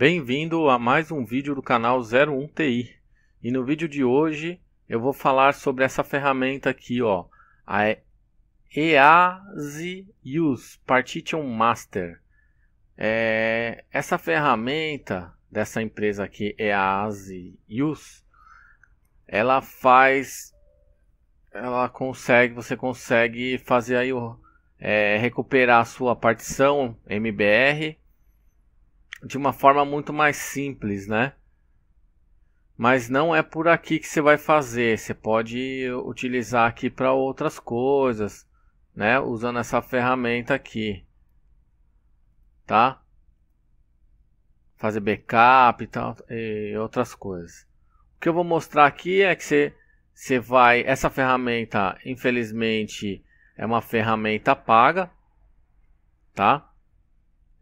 Bem-vindo a mais um vídeo do canal 01TI. E no vídeo de hoje eu vou falar sobre essa ferramenta aqui, ó, a EASI Use Partition Master. É, essa ferramenta dessa empresa aqui, EASI Use, ela faz, ela consegue, você consegue fazer aí o é, recuperar a sua partição MBR de uma forma muito mais simples, né? Mas não é por aqui que você vai fazer. Você pode utilizar aqui para outras coisas, né? Usando essa ferramenta aqui, tá? Fazer backup e tal e outras coisas. O que eu vou mostrar aqui é que você, você vai. Essa ferramenta, infelizmente, é uma ferramenta paga, tá?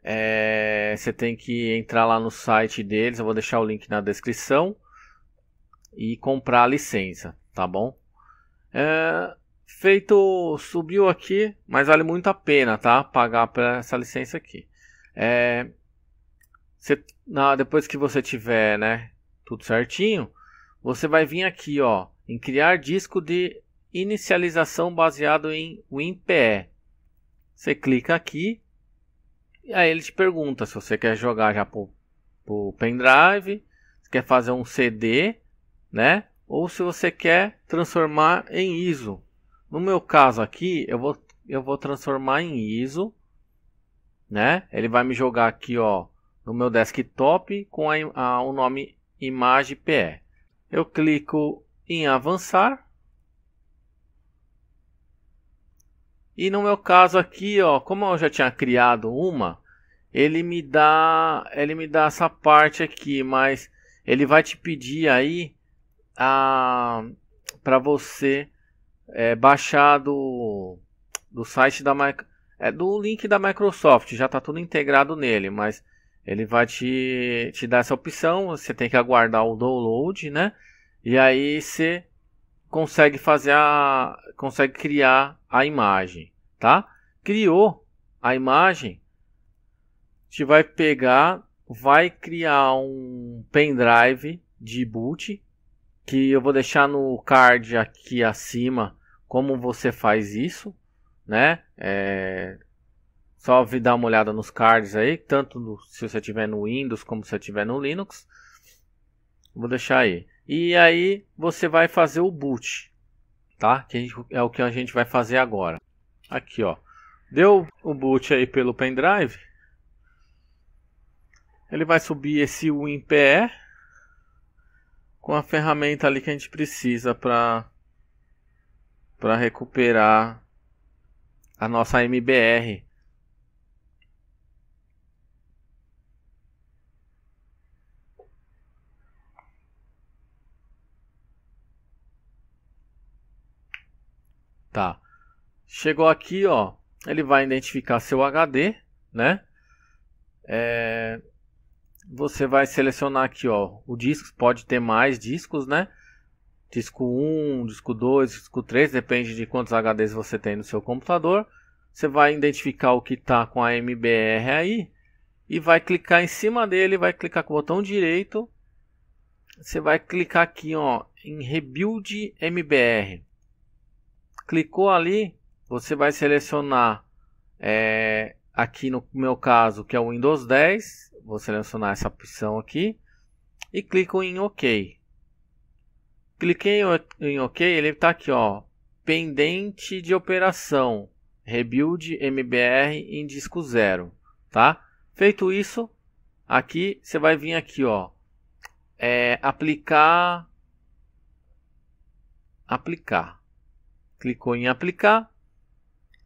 É, você tem que entrar lá no site deles, eu vou deixar o link na descrição e comprar a licença, tá bom? É, feito, subiu aqui, mas vale muito a pena, tá? Pagar para essa licença aqui. É, você, na, depois que você tiver, né, tudo certinho, você vai vir aqui, ó, em criar disco de inicialização baseado em WinPE. Você clica aqui e aí ele te pergunta se você quer jogar já pro, pro pendrive, se quer fazer um CD, né? Ou se você quer transformar em ISO. No meu caso aqui, eu vou, eu vou transformar em ISO, né? Ele vai me jogar aqui, ó, no meu desktop com a, a, o nome imagem PE. Eu clico em avançar E no meu caso aqui, ó, como eu já tinha criado uma, ele me dá, ele me dá essa parte aqui, mas ele vai te pedir aí a para você é, baixar do, do site da é do link da Microsoft, já está tudo integrado nele, mas ele vai te, te dar essa opção, você tem que aguardar o download, né? E aí você consegue fazer a consegue criar a imagem, tá? Criou a imagem, a gente vai pegar, vai criar um pendrive de boot que eu vou deixar no card aqui acima como você faz isso, né? É, só dar uma olhada nos cards aí, tanto no, se você tiver no Windows como se você tiver no Linux. Vou deixar aí. E aí você vai fazer o boot, tá? Que é o que a gente vai fazer agora. Aqui, ó. Deu o boot aí pelo pendrive. Ele vai subir esse WinPE com a ferramenta ali que a gente precisa para para recuperar a nossa MBR Tá. Chegou aqui, ó. Ele vai identificar seu HD, né? É... Você vai selecionar aqui, ó. O disco pode ter mais discos, né? Disco 1, disco 2, disco 3, depende de quantos HDs você tem no seu computador. Você vai identificar o que está com a MBR aí e vai clicar em cima dele, vai clicar com o botão direito. Você vai clicar aqui, ó, em Rebuild MBR. Clicou ali, você vai selecionar é, aqui no meu caso, que é o Windows 10, vou selecionar essa opção aqui e clico em OK. Cliquei em OK, ele está aqui, ó, pendente de operação, rebuild MBR em disco zero, tá? Feito isso, aqui você vai vir aqui, ó, é, aplicar, aplicar. Clicou em aplicar.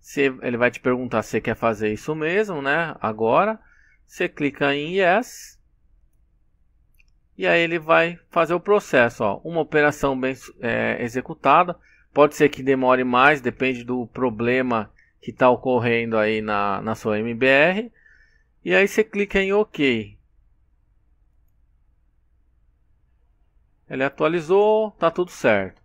Você, ele vai te perguntar se quer fazer isso mesmo, né? Agora. Você clica em Yes. E aí ele vai fazer o processo. Ó. Uma operação bem é, executada. Pode ser que demore mais, depende do problema que está ocorrendo aí na, na sua MBR. E aí você clica em OK. Ele atualizou, tá tudo certo.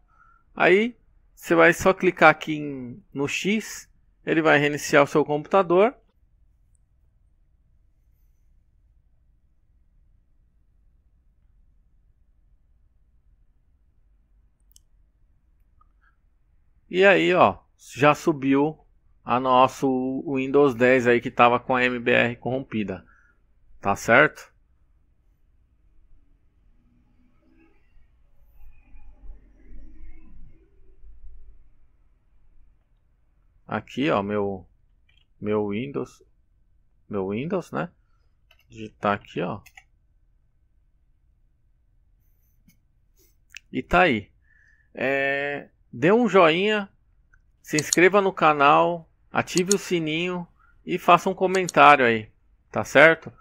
Aí você vai só clicar aqui em, no X, ele vai reiniciar o seu computador. E aí, ó, já subiu a nosso Windows 10 aí que estava com a MBR corrompida. Tá certo? aqui, ó, meu meu Windows, meu Windows, né? Digitar aqui, ó. E tá aí. É, dê um joinha, se inscreva no canal, ative o sininho e faça um comentário aí, tá certo?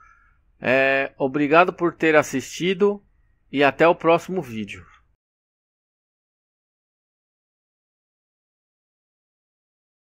É, obrigado por ter assistido e até o próximo vídeo.